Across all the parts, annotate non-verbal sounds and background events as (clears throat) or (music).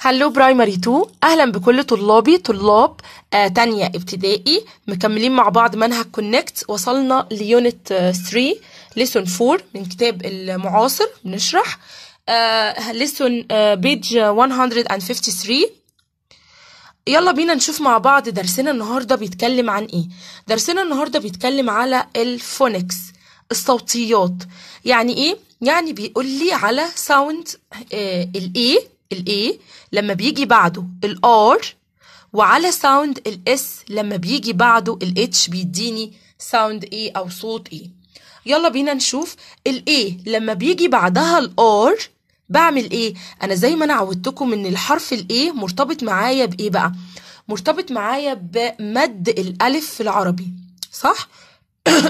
هلو برايمري 2 اهلا بكل طلابي طلاب آه تانية ابتدائي مكملين مع بعض منهج كونكت وصلنا ليونت 3 ليسون 4 من كتاب المعاصر بنشرح آه ليسون آه بيج 153 آه، يلا بينا نشوف مع بعض درسنا النهارده بيتكلم عن ايه درسنا النهارده بيتكلم على الفونكس الصوتيات يعني ايه يعني بيقول لي على ساوند آه الايه الاي لما بيجي بعده الار وعلى ساوند الاس لما بيجي بعده الاتش بيديني ساوند ايه او صوت ايه يلا بينا نشوف الاي لما بيجي بعدها الار بعمل ايه انا زي ما انا عودتكم ان الحرف الاي مرتبط معايا بايه بقى مرتبط معايا بمد الالف في العربي صح (coughs)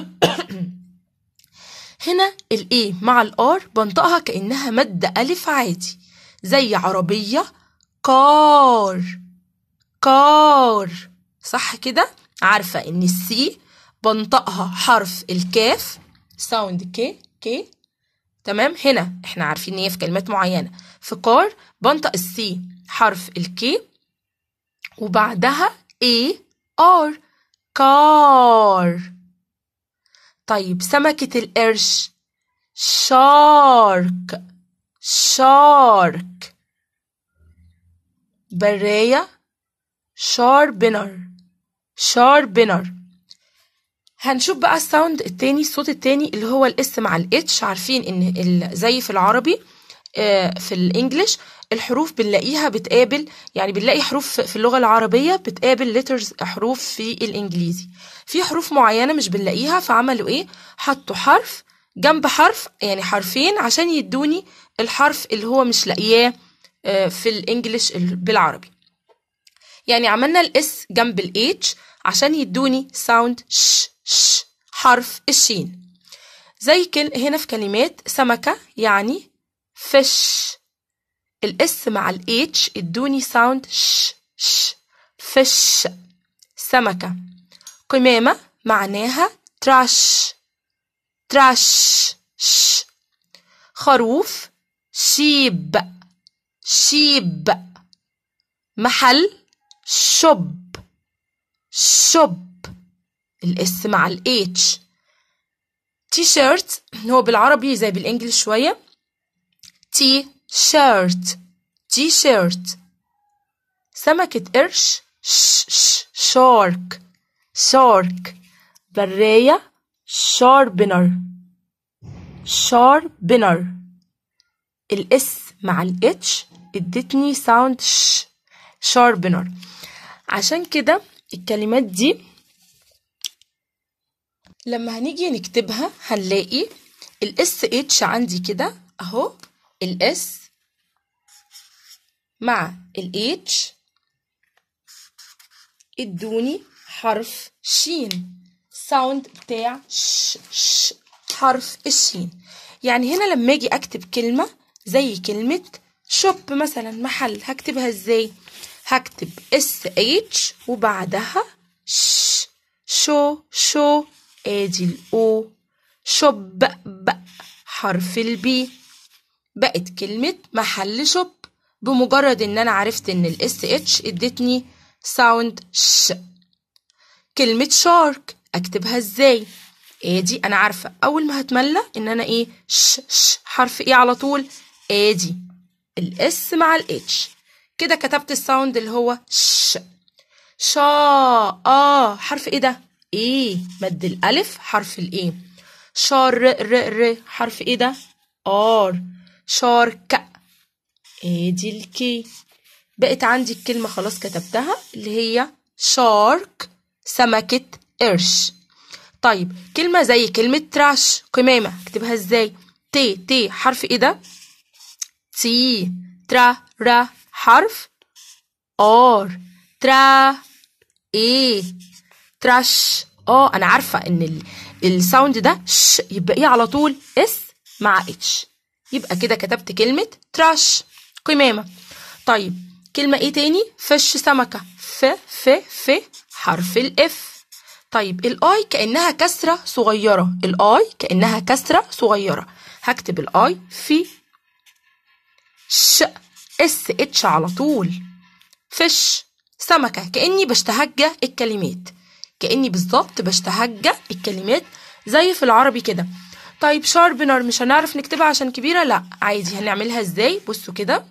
هنا الاي مع الار بنطقها كانها مد الف عادي زي عربية كار كار صح كده عارفة إن السي بنطقها حرف الكاف ساوند كي كي تمام هنا احنا عارفين ان هي في كلمات معينه في كار بنطق السي حرف الكي وبعدها اي ار كار طيب سمكه القرش شارك شارك براية شاربنر شاربنر هنشوف بقى الساوند التاني الصوت التاني اللي هو الاس مع الاتش عارفين ان زي في العربي آه، في الانجليش الحروف بنلاقيها بتقابل يعني بنلاقي حروف في اللغة العربية بتقابل ليترز حروف في الانجليزي في حروف معينة مش بنلاقيها فعملوا ايه حطوا حرف جنب حرف يعني حرفين عشان يدوني الحرف اللي هو مش لاقياه آه، في الانجليش بالعربي يعني عملنا الاس جنب الاتش عشان يدوني ساوند ش ش حرف الشين زي كل هنا في كلمات سمكة يعني فش الاس مع الاتش ادوني ساوند ش ش فش سمكة قمامة معناها تراش ترش خروف شيب شيب محل شب شب الاس مع الاتش تي شيرت هو بالعربي زي بالانجلش شويه تي شيرت تي شيرت سمكة قرش ش ش شارك شارك برية شاربنر شاربنر الاس مع الاتش ادتني ساوند ش شاربنر عشان كده الكلمات دي لما هنيجي نكتبها هنلاقي الاس اتش عندي كده اهو الاس مع الاتش ادوني حرف شين الساوند بتاع ش ش حرف الشين يعني هنا لما اجي اكتب كلمة زي كلمة شوب مثلا محل هكتبها ازاي هكتب اس اتش وبعدها ش شو شو ادي الاو شوب ب حرف البي بقت كلمة محل شوب بمجرد ان انا عرفت ان الاس اتش ادتني ساوند ش كلمة شارك اكتبها ازاي ادي انا عارفه اول ما هتملى ان انا ايه ش ش حرف ايه على طول ادي الاس مع الاتش كده كتبت الساوند اللي هو ش شا اه حرف ايه ده ايه مد الالف حرف الايه شار ر ر حرف ايه ده ار شار ك ادي الكي بقت عندي الكلمه خلاص كتبتها اللي هي شارك سمكه قرش طيب كلمة زي كلمة تراش قمامة اكتبها ازاي تي تي حرف ايه ده تي ترا را حرف ار ترا ايه تراش اه انا عارفة ان الساوند ده ش يبقى ايه على طول اس مع اتش يبقى كده كتبت كلمة تراش قمامة طيب كلمة ايه تاني فش سمكة ف ف ف حرف الاف طيب الاي كانها كسره صغيره الاي كانها كسره صغيره هكتب الاي في ش اس اتش على طول فش سمكه كاني بشتهجى الكلمات كاني بالظبط بشتهجى الكلمات زي في العربي كده طيب شاربنر مش هنعرف نكتبها عشان كبيره لا عادي هنعملها ازاي بصوا كده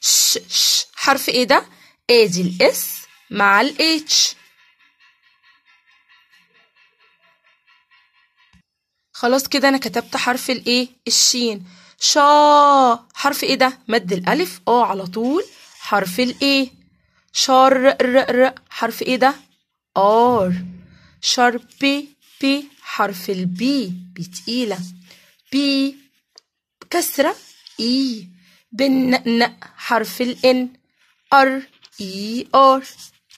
ش ش حرف ايه ده ادي الاس مع الاتش خلاص كده انا كتبت حرف الايه الشين شا حرف ايه ده مد الالف اه على طول حرف الايه شر ر ر حرف ايه ده ار شر بي بي حرف البي بتقيلة بي كسرة اي بن ن حرف الان ار اي ار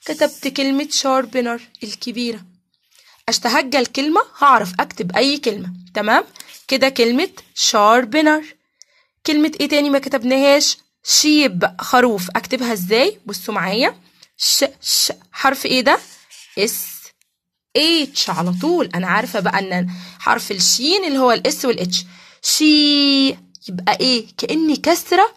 كتبت كلمة شاربنر الكبيرة اشتهج الكلمة هعرف أكتب أي كلمة تمام كده كلمة شاربنر كلمة إيه تاني ما كتبناهاش شيب خروف أكتبها إزاي بصوا معايا ش ش حرف إيه ده اس اتش على طول أنا عارفة بقى إن حرف الشين اللي هو الاس والاتش شي يبقى إيه كأني كسرة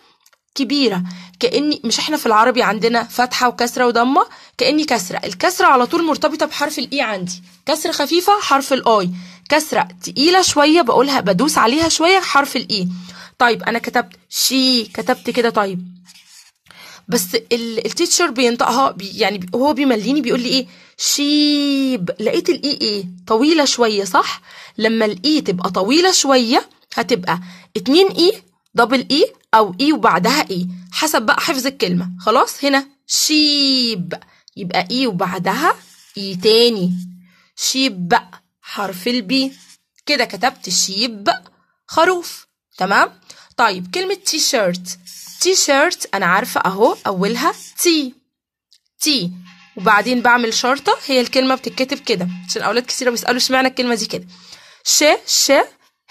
كبيرة كأني مش احنا في العربي عندنا فتحة وكسرة وضمة كأني كسرة الكسرة على طول مرتبطة بحرف الإي e عندي كسرة خفيفة حرف الآي كسرة تقيلة شوية بقولها بدوس عليها شوية حرف الإي e. طيب أنا كتبت شي كتبت كده طيب بس التيتشر بينطقها بي يعني هو بيمليني بيقول لي ايه شيب لقيت الاي e ايه طويله شويه صح لما الاي تبقى طويله شويه هتبقى 2 اي دبل اي أو إي وبعدها إي حسب بقى حفظ الكلمة خلاص هنا شيب يبقى إي وبعدها إي تاني شيب حرف البي كده كتبت شيب خروف تمام طيب كلمة تي شيرت تي شيرت أنا عارفة أهو أولها تي تي وبعدين بعمل شرطة هي الكلمة بتتكتب كده عشان أولاد كتير بيسألوا اشمعنى الكلمة دي كده ش ش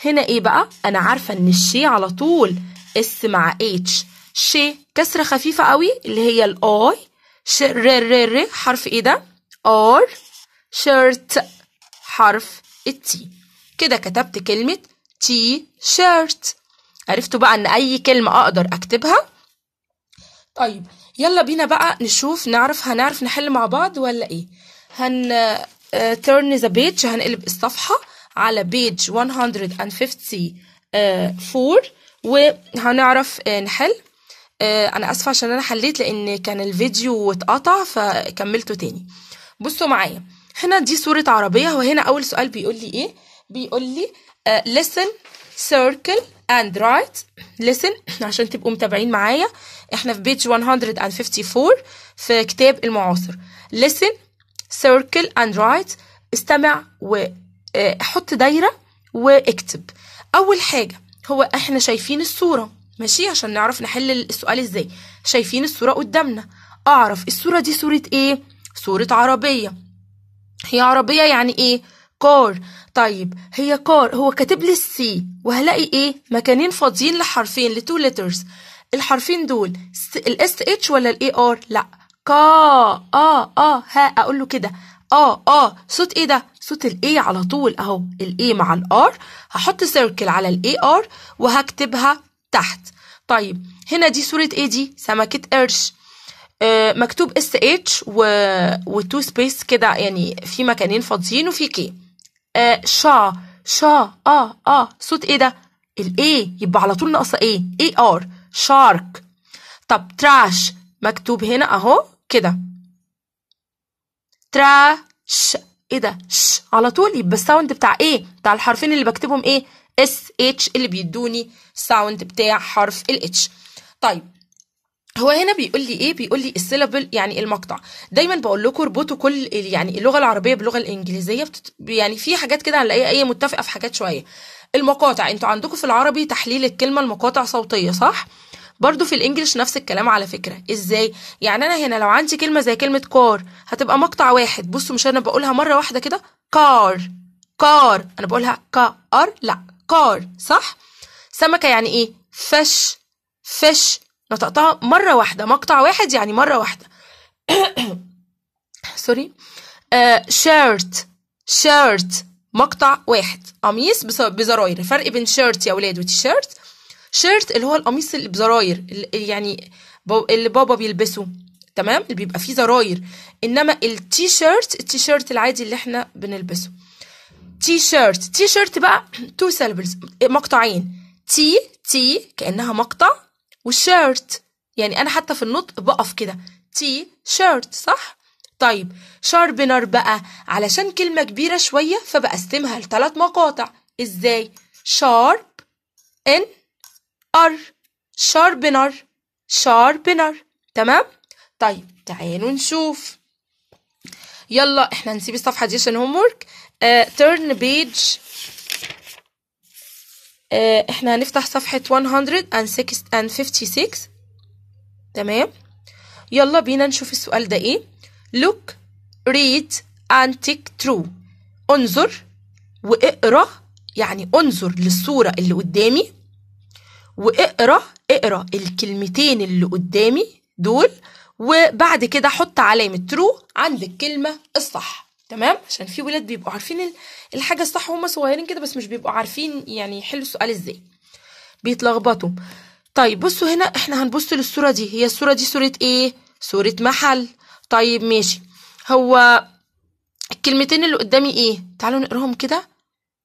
هنا إيه بقى أنا عارفة إن الشي على طول اس مع اتش ش كسرة خفيفة قوي اللي هي الاي ش ر ر ر حرف ايه ده ار شيرت حرف التي كده كتبت كلمة تي شيرت عرفتوا بقى ان اي كلمة اقدر اكتبها طيب يلا بينا بقى نشوف نعرف هنعرف نحل مع بعض ولا ايه هن تيرن ذا بيج هنقلب الصفحة على بيج 154 وهنعرف نحل آه، انا اسفه عشان انا حليت لان كان الفيديو اتقطع فكملته تاني بصوا معايا هنا دي صوره عربيه وهنا اول سؤال بيقول لي ايه بيقول لي آه، listen circle and write listen عشان تبقوا متابعين معايا احنا في بيج 154 في كتاب المعاصر listen circle and write استمع وحط آه، دايره واكتب اول حاجه هو احنا شايفين الصورة ماشي عشان نعرف نحل السؤال ازاي شايفين الصورة قدامنا اعرف الصورة دي صورة ايه صورة عربية هي عربية يعني ايه كار طيب هي كار هو كاتب لي السي وهلاقي ايه مكانين فاضيين لحرفين لتو لترز الحرفين دول الاس اتش ولا الاي ار لا كا اه اه ها اقول له كده اه اه صوت ايه ده صوت الاي على طول اهو الاي مع الار هحط سيركل على الاي ار وهكتبها تحت طيب هنا دي صورة ايه دي سمكة قرش آه، مكتوب اس اتش و... تو سبيس كده يعني في مكانين فاضيين وفي كي آه، شا شا اه اه صوت ايه ده الاي يبقى على طول ناقصه ايه اي ار شارك طب تراش مكتوب هنا اهو كده تراش ايه ده ش على طول يبقى الساوند بتاع ايه بتاع الحرفين اللي بكتبهم ايه اس اتش اللي بيدوني الساوند بتاع حرف الاتش طيب هو هنا بيقول لي ايه بيقول لي السيلابل يعني المقطع دايما بقول لكم اربطوا كل يعني اللغه العربيه باللغه الانجليزيه بتت... يعني في حاجات كده هنلاقيها ايه متفقه في حاجات شويه المقاطع انتوا عندكم في العربي تحليل الكلمه المقاطع صوتيه صح برضو في الانجليش نفس الكلام على فكره ازاي يعني انا هنا لو عندي كلمه زي كلمه كار هتبقى مقطع واحد بصوا مش انا بقولها مره واحده كده كار كار انا بقولها كار لا كار صح سمكه يعني ايه فش فش نطقتها مره واحده مقطع واحد يعني مره واحده سوري شيرت شيرت مقطع واحد قميص بزراير الفرق بين شيرت يا ولاد وتيشيرت شيرت اللي هو القميص اللي بزراير اللي يعني اللي بابا بيلبسه تمام اللي بيبقى فيه زراير انما التي شيرت التي شيرت العادي اللي احنا بنلبسه تي شيرت تي شيرت بقى تو (clears throat) سيلبلز مقطعين تي تي كانها مقطع وشيرت يعني انا حتى في النطق بقف كده تي شيرت صح طيب شاربنر بقى علشان كلمة كبيرة شوية فبقسمها لثلاث مقاطع ازاي شارب ان ار شاربنر شاربنر تمام طيب تعالوا نشوف يلا احنا هنسيب الصفحه دي عشان هوم ورك تيرن بيج احنا هنفتح صفحه 156 تمام يلا بينا نشوف السؤال ده ايه look read and tick true انظر واقرا يعني انظر للصوره اللي قدامي واقرا اقرا الكلمتين اللي قدامي دول وبعد كده حط علامه ترو عند الكلمه الصح تمام عشان في ولاد بيبقوا عارفين الحاجه الصح وهم صغيرين كده بس مش بيبقوا عارفين يعني يحلوا السؤال ازاي بيتلخبطوا طيب بصوا هنا احنا هنبص للصوره دي هي الصوره دي صوره ايه صوره محل طيب ماشي هو الكلمتين اللي قدامي ايه تعالوا نقراهم كده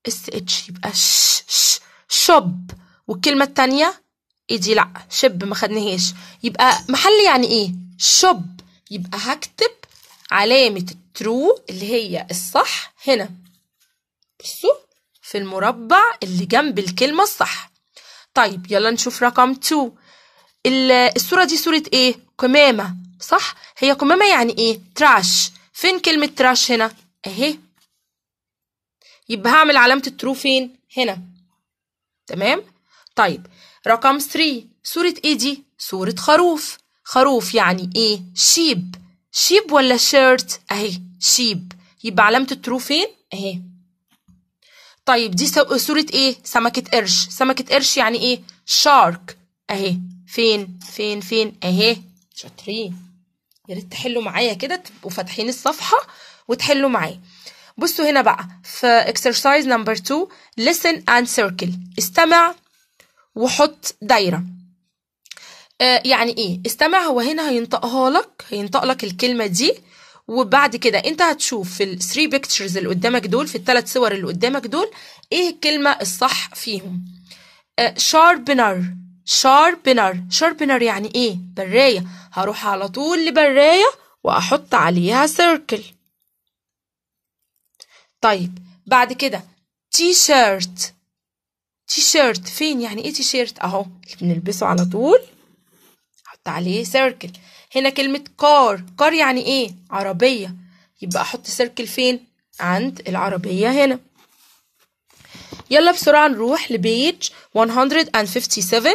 اس اتش يبقى ش ش شوب والكلمة التانية ايدي لا شب ما خدناهاش يبقى محل يعني ايه شب يبقى هكتب علامة الترو اللي هي الصح هنا بصوا في المربع اللي جنب الكلمة الصح طيب يلا نشوف رقم 2 الصورة دي صورة ايه قمامة صح هي قمامة يعني ايه تراش فين كلمة تراش هنا اهي يبقى هعمل علامة الترو فين هنا تمام طيب رقم 3 سورة ايه دي؟ سورة خروف خروف يعني ايه؟ شيب شيب ولا شيرت؟ اهي شيب يبقى علامة الترو فين؟ اهي طيب دي صورة ايه؟ سمكة قرش سمكة قرش يعني ايه؟ شارك اهي فين فين فين اهي شاطرين يا ريت تحلوا معايا كده تبقوا فاتحين الصفحة وتحلوا معايا بصوا هنا بقى في exercise number 2 listen and circle استمع وحط دايرة آه يعني ايه استمع هو هنا هينطقها لك هينطق لك الكلمة دي وبعد كده انت هتشوف في الثري بيكتشرز اللي قدامك دول في الثلاث صور اللي قدامك دول ايه الكلمة الصح فيهم آه شاربنر شاربنر شاربنر يعني ايه براية هروح على طول لبراية واحط عليها سيركل طيب بعد كده تي شيرت تيشيرت فين يعني ايه تيشيرت اهو بنلبسه على طول احط عليه سيركل هنا كلمة كار كار يعني ايه عربية يبقى احط سيركل فين عند العربية هنا يلا بسرعة نروح لبيج 157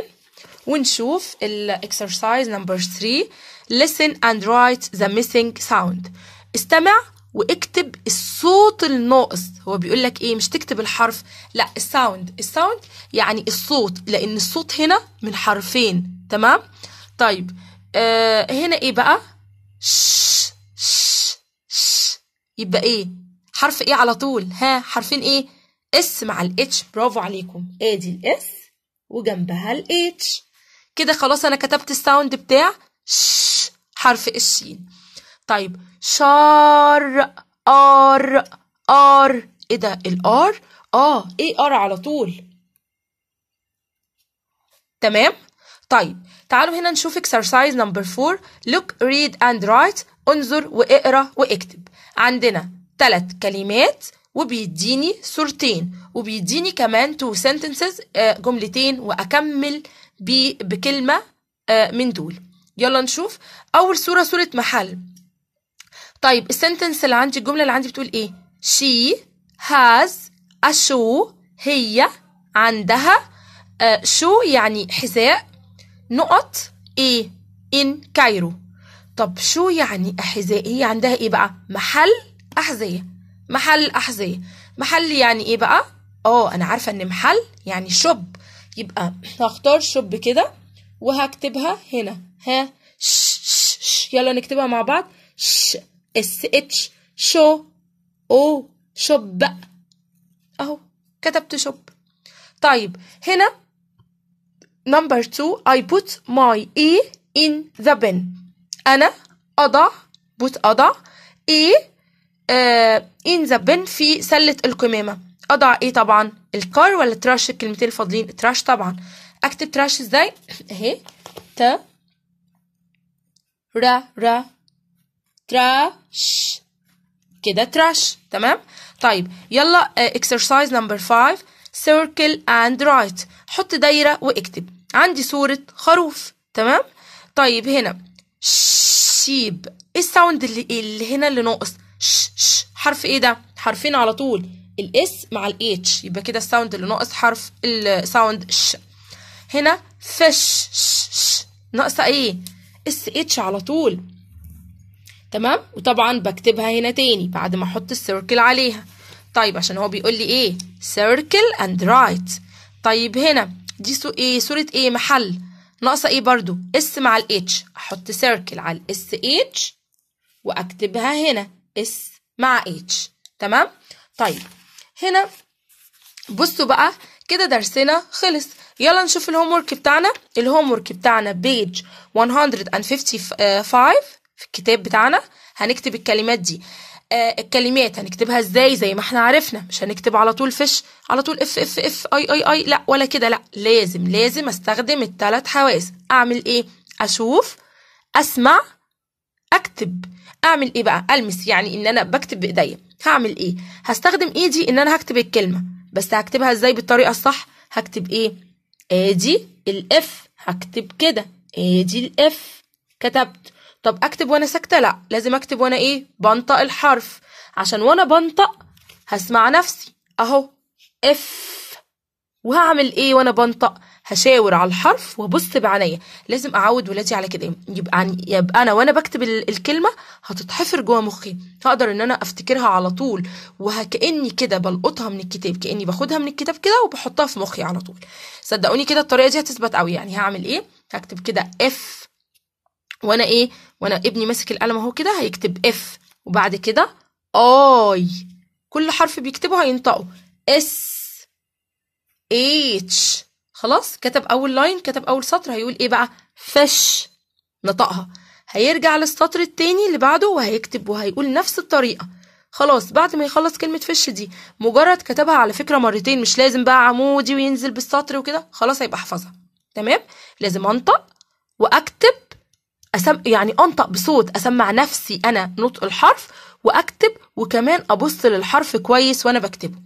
ونشوف الاكسرسايز نمبر 3 listen and write the missing sound استمع واكتب الصوت الناقص هو بيقول لك ايه مش تكتب الحرف لا الساوند الساوند يعني الصوت لان الصوت هنا من حرفين تمام طيب آه هنا ايه بقى ش ش ش يبقى ايه حرف ايه على طول ها حرفين ايه اس مع الاتش برافو عليكم ادي الاس وجنبها الاتش كده خلاص انا كتبت الساوند بتاع ش حرف الشين طيب شار ار ار ايه ده الار اه ايه ار على طول تمام طيب تعالوا هنا نشوف exercise number 4 look read and write انظر واقرا واكتب عندنا ثلاث كلمات وبيديني صورتين وبيديني كمان تو sentences آه، جملتين واكمل بكلمه آه، من دول يلا نشوف اول صوره صوره محل طيب السنتنس اللي عندي الجمله اللي عندي بتقول ايه she has a shoe هي عندها شو آه، يعني حذاء نقط يعني ايه in كايرو طب شو يعني احذاء هي عندها ايه بقى محل احذيه محل احذيه محل يعني ايه بقى اه انا عارفه ان محل يعني شوب يبقى هختار شوب كده وهكتبها هنا ها ش ش ش يلا نكتبها مع بعض ش اس اتش شو او شب اهو كتبت شب طيب هنا number two I put my E in the bin أنا أضع put أضع E uh, in the bin في سلة القمامة أضع إيه طبعا الكار ولا تراش الكلمتين الفاضلين تراش طبعا أكتب تراش إزاي (laughs) أهي ت را را تراش كده تراش تمام طيب يلا اكسرسايز نمبر 5 سيركل اند رايت حط دايره واكتب عندي صوره خروف تمام طيب هنا شيب ايه الساوند اللي, اللي هنا اللي ناقص ش ش حرف ايه ده حرفين على طول الاس مع الاتش يبقى كده الساوند اللي ناقص حرف الساوند ش هنا فش ناقصه ايه اس اتش على طول تمام وطبعا بكتبها هنا تاني بعد ما احط السيركل عليها طيب عشان هو بيقول لي ايه سيركل اند رايت طيب هنا دي سو ايه صورة ايه محل ناقصة ايه برضو اس مع الاتش احط سيركل على الاس اتش واكتبها هنا اس مع اتش تمام طيب هنا بصوا بقى كده درسنا خلص يلا نشوف الهومورك بتاعنا الهومورك بتاعنا بيج 155 في الكتاب بتاعنا هنكتب الكلمات دي آه الكلمات هنكتبها ازاي زي ما احنا عرفنا مش هنكتب على طول فش على طول اف اف اف اي اي اي لا ولا كده لا لازم لازم استخدم الثلاث حواس اعمل ايه اشوف اسمع اكتب اعمل ايه بقى المس يعني ان انا بكتب بايديا هعمل ايه هستخدم ايدي ان انا هكتب الكلمه بس هكتبها ازاي بالطريقه الصح هكتب ايه ادي الاف هكتب كده ادي الاف كتبت طب اكتب وانا ساكته لا لازم اكتب وانا ايه بنطق الحرف عشان وانا بنطق هسمع نفسي اهو اف وهعمل ايه وانا بنطق هشاور على الحرف وابص بعينيا لازم اعود ولادي على كده يبقى يبقى انا وانا بكتب الكلمه هتتحفر جوه مخي هقدر ان انا افتكرها على طول وهكاني كده بلقطها من الكتاب كاني باخدها من الكتاب كده وبحطها في مخي على طول صدقوني كده الطريقه دي هتثبت قوي يعني هعمل ايه هكتب كده اف وانا ايه وانا ابني ماسك القلم اهو كده هيكتب اف وبعد كده اي كل حرف بيكتبه هينطقه اس اتش خلاص كتب اول لاين كتب اول سطر هيقول ايه بقى فش نطقها هيرجع للسطر التاني اللي بعده وهيكتب وهيقول نفس الطريقه خلاص بعد ما يخلص كلمه فش دي مجرد كتبها على فكره مرتين مش لازم بقى عمودي وينزل بالسطر وكده خلاص هيبقى حفظها تمام لازم انطق واكتب أسم يعني أنطق بصوت أسمع نفسي أنا نطق الحرف وأكتب وكمان أبص للحرف كويس وأنا بكتبه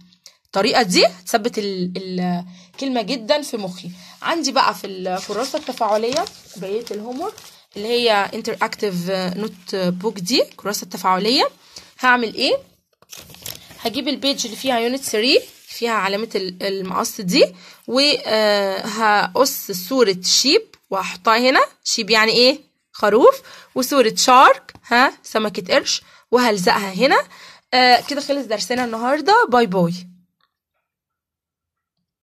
الطريقة دي تثبت الكلمة جدا في مخي عندي بقى في الكراسة التفاعلية بقية الهومورك اللي هي انتر اكتيف نوت بوك دي الكراسة التفاعلية هعمل ايه هجيب البيج اللي فيها يونت 3 فيها علامة المقص دي وهقص آه، صورة شيب واحطها هنا شيب يعني ايه خروف وصورة شارك ها سمكة قرش وهلزقها هنا آه كده خلص درسنا النهارده باي باي